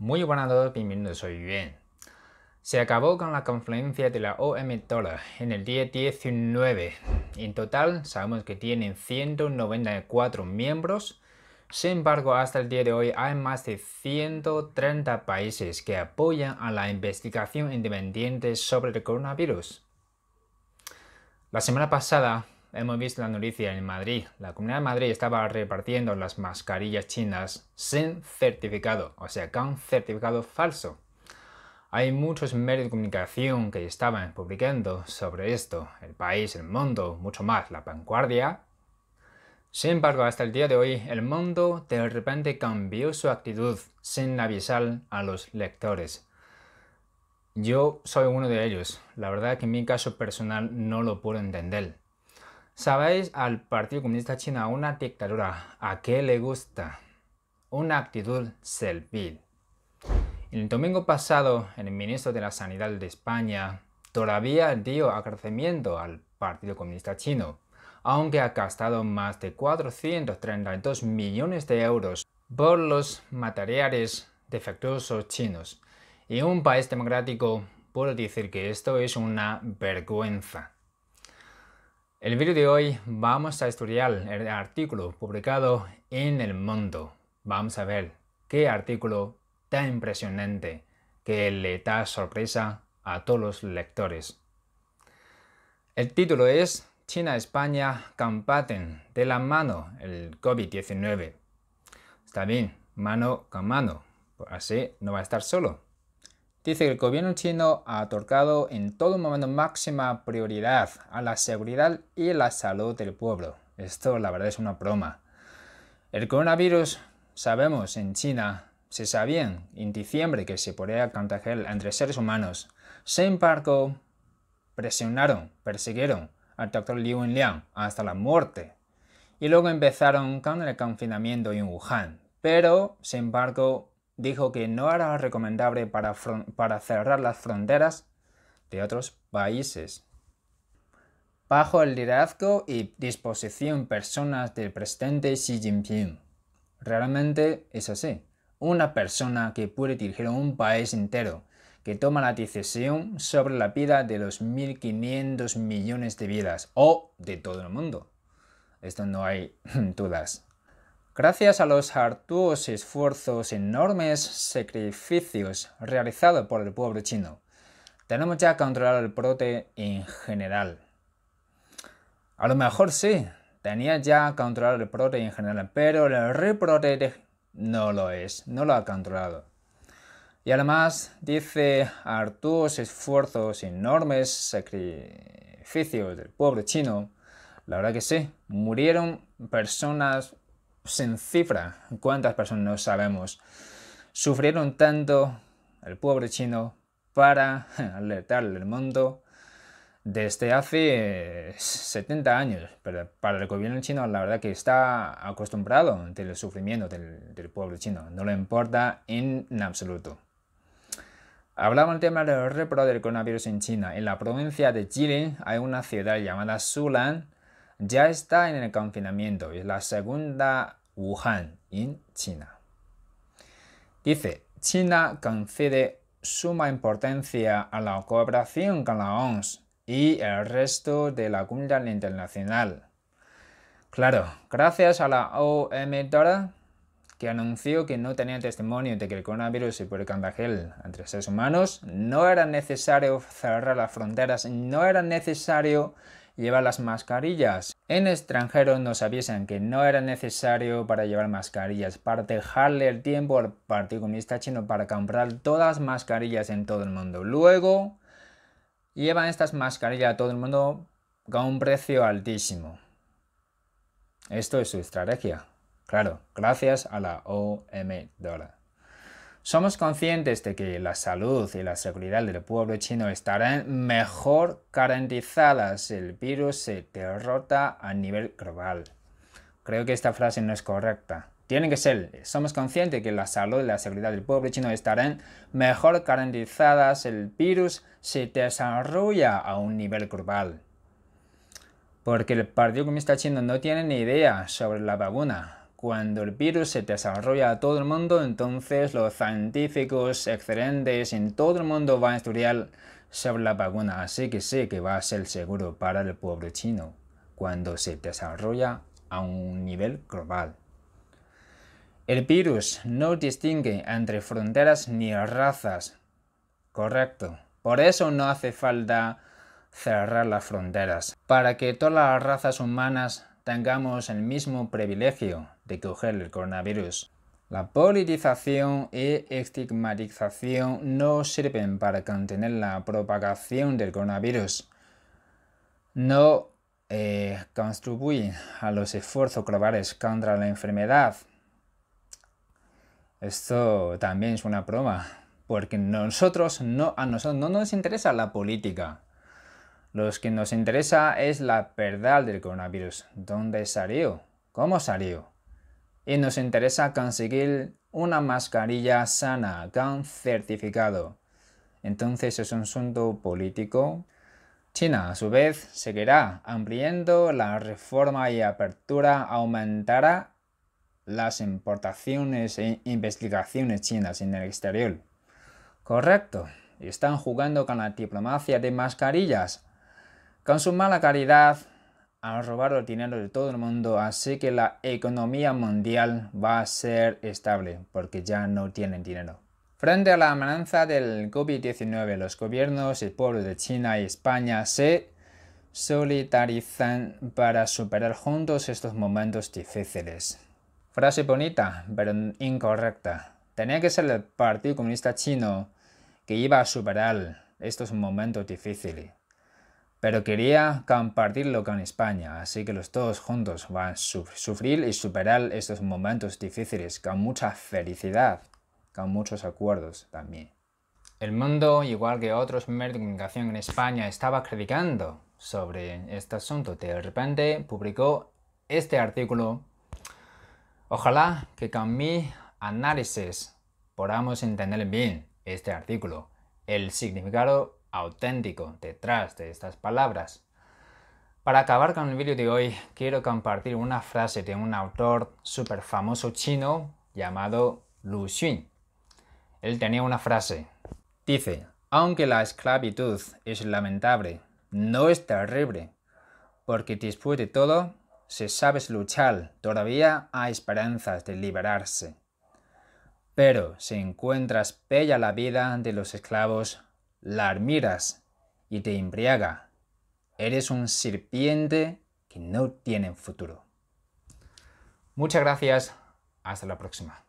Muy buenas a todos, bienvenidos, soy Bien. Se acabó con la confluencia de la OM en el día 19. En total, sabemos que tienen 194 miembros. Sin embargo, hasta el día de hoy hay más de 130 países que apoyan a la investigación independiente sobre el coronavirus. La semana pasada, hemos visto la noticia en Madrid. La Comunidad de Madrid estaba repartiendo las mascarillas chinas sin certificado, o sea, con certificado falso. Hay muchos medios de comunicación que estaban publicando sobre esto, el país, el mundo, mucho más, la vanguardia. Sin embargo, hasta el día de hoy, el mundo de repente cambió su actitud sin avisar a los lectores. Yo soy uno de ellos. La verdad que en mi caso personal no lo puedo entender. Sabéis al Partido Comunista China una dictadura. ¿A qué le gusta? Una actitud servil. El domingo pasado, el ministro de la Sanidad de España todavía dio agradecimiento al Partido Comunista Chino, aunque ha gastado más de 432 millones de euros por los materiales defectuosos chinos. Y un país democrático puede decir que esto es una vergüenza. El vídeo de hoy vamos a estudiar el artículo publicado en El Mundo. Vamos a ver qué artículo tan impresionante que le da sorpresa a todos los lectores. El título es China España combaten de la mano el COVID-19. Está bien, mano con mano, así no va a estar solo. Dice que el gobierno chino ha otorgado en todo momento máxima prioridad a la seguridad y la salud del pueblo. Esto la verdad es una broma. El coronavirus, sabemos, en China se sabían en diciembre que se podía contagiar entre seres humanos. Sin embargo, presionaron, persiguieron al doctor Li Wenliang hasta la muerte. Y luego empezaron con el confinamiento en Wuhan. Pero, sin embargo, dijo que no era recomendable para, cerrar las fronteras de otros países. Bajo el liderazgo y disposición personas del presidente Xi Jinping. Realmente es así. Una persona que puede dirigir un país entero, que toma la decisión sobre la vida de los 1.500 millones de vidas o de todo el mundo. Esto no hay dudas. Gracias a los hartuos esfuerzos, enormes sacrificios realizados por el pueblo chino, tenemos ya controlado el brote en general. A lo mejor sí, tenía ya controlado el brote en general, pero el rebrote no lo es, no lo ha controlado. Y además dice arduos esfuerzos, enormes sacrificios del pueblo chino. La verdad que sí, murieron personas sin pues, cifra cuántas personas no sabemos sufrieron tanto el pobre chino para alertarle al mundo desde hace 70 eh, años. Pero para el gobierno chino, la verdad que está acostumbrado del sufrimiento del, del pueblo chino. No le importa en absoluto. hablamos del tema del repro del coronavirus en China. En la provincia de Chile hay una ciudad llamada Sulan. Ya está en el confinamiento. Es la segunda Wuhan, en China. Dice, China concede suma importancia a la cooperación con la OMS y el resto de la comunidad internacional. Claro, gracias a la OMS, que anunció que no tenía testimonio de que el coronavirus se puede el entre seres humanos, no era necesario cerrar las fronteras, no era necesario lleva las mascarillas. En extranjeros nos avisan que no era necesario para llevar mascarillas, para dejarle el tiempo al Partido Comunista Chino para comprar todas las mascarillas en todo el mundo. Luego llevan estas mascarillas a todo el mundo con un precio altísimo. Esto es su estrategia. Claro, gracias a la OM dólar. Somos conscientes de que la salud y la seguridad del pueblo chino estarán mejor garantizadas. El virus se derrota a nivel global. Creo que esta frase no es correcta. Tiene que ser, somos conscientes de que la salud y la seguridad del pueblo chino estarán mejor garantizadas. El virus se desarrolla a un nivel global. Porque el Partido Comunista Chino no tiene ni idea sobre la vacuna cuando el virus se desarrolla a todo el mundo, entonces los científicos excelentes en todo el mundo van a estudiar sobre la vacuna. Así que sé que va a ser seguro para el pueblo chino cuando se desarrolla a un nivel global. El virus no distingue entre fronteras ni razas. Correcto. Por eso no hace falta cerrar las fronteras, para que todas las razas humanas tengamos el mismo privilegio de coger el coronavirus. La politización y estigmatización no sirven para contener la propagación del coronavirus. No eh, contribuyen a los esfuerzos globales contra la enfermedad. Esto también es una prueba, porque no, a nosotros no nos interesa la política. Lo que nos interesa es la verdad del coronavirus. ¿Dónde salió? ¿Cómo salió? y nos interesa conseguir una mascarilla sana con certificado. Entonces es un asunto político. China, a su vez, seguirá ampliando la reforma y apertura, aumentará las importaciones e investigaciones chinas en el exterior. Correcto, están jugando con la diplomacia de mascarillas. Con su mala calidad, robar robar el dinero de todo el mundo, así que la economía mundial va a ser estable porque ya no tienen dinero. Frente a la amenaza del COVID-19, los gobiernos y pueblos de China y España se solidarizan para superar juntos estos momentos difíciles. Frase bonita, pero incorrecta. Tenía que ser el Partido Comunista Chino que iba a superar estos momentos difíciles pero quería compartirlo con España, así que los dos juntos van a sufrir y superar estos momentos difíciles con mucha felicidad, con muchos acuerdos también. El mundo, igual que otros medios de comunicación en España, estaba criticando sobre este asunto. De repente publicó este artículo. Ojalá que con mi análisis podamos entender bien este artículo, el significado auténtico detrás de estas palabras. Para acabar con el vídeo de hoy, quiero compartir una frase de un autor súper famoso chino llamado Lu Xun. Él tenía una frase. Dice, aunque la esclavitud es lamentable, no es terrible, porque después de todo, si sabes luchar, todavía hay esperanzas de liberarse. Pero si encuentras bella la vida de los esclavos, la admiras y te embriaga. Eres un serpiente que no tiene futuro. Muchas gracias. Hasta la próxima.